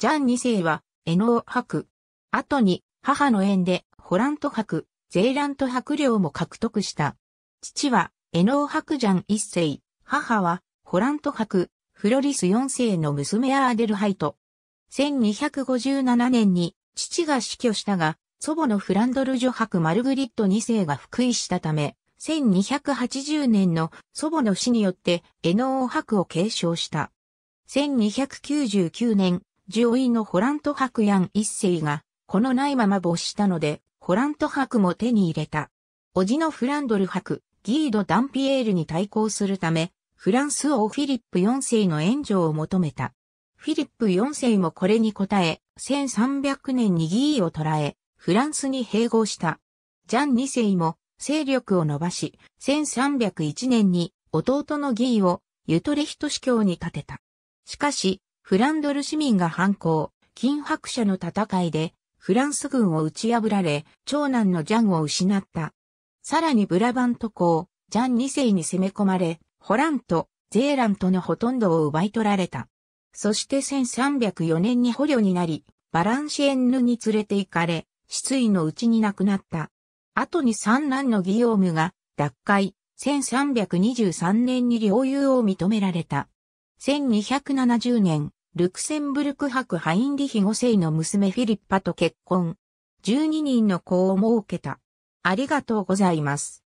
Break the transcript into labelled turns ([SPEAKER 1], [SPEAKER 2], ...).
[SPEAKER 1] ジャ
[SPEAKER 2] ン2世は、エノー博。後に、母の縁で、ホラント博、ゼーラント博領も獲得した。父は、エノー博ジャン1世、母は、ホラント博、フロリス4世の娘アーデルハイト。1257年に、父が死去したが、祖母のフランドル女博マルグリット2世が復位したため、1280年の祖母の死によって、エノー博を継承した。1299年、獣医のホラント博ヤン一世が、このないまま没したので、ホラント博も手に入れた。叔父のフランドル博、ギード・ダンピエールに対抗するため、フランス王フィリップ四世の援助を求めた。フィリップ四世もこれに応え、1300年にギーを捕らえ、フランスに併合した。ジャン二世も勢力を伸ばし、1301年に弟のギーをユトレヒト司教に立てた。しかし、フランドル市民が反抗、金白社の戦いで、フランス軍を打ち破られ、長男のジャンを失った。さらにブラバント公、ジャン2世に攻め込まれ、ホラント、ゼーラントのほとんどを奪い取られた。そして1304年に捕虜になり、バランシエンヌに連れて行かれ、失意のうちに亡くなった。後に三男のギヨームが脱会、1323年に領有を認められた。1270年、ルクセンブルク博ハインリヒ5世の娘フィリッパと結婚。12人の子を設けた。
[SPEAKER 1] ありがとうございます。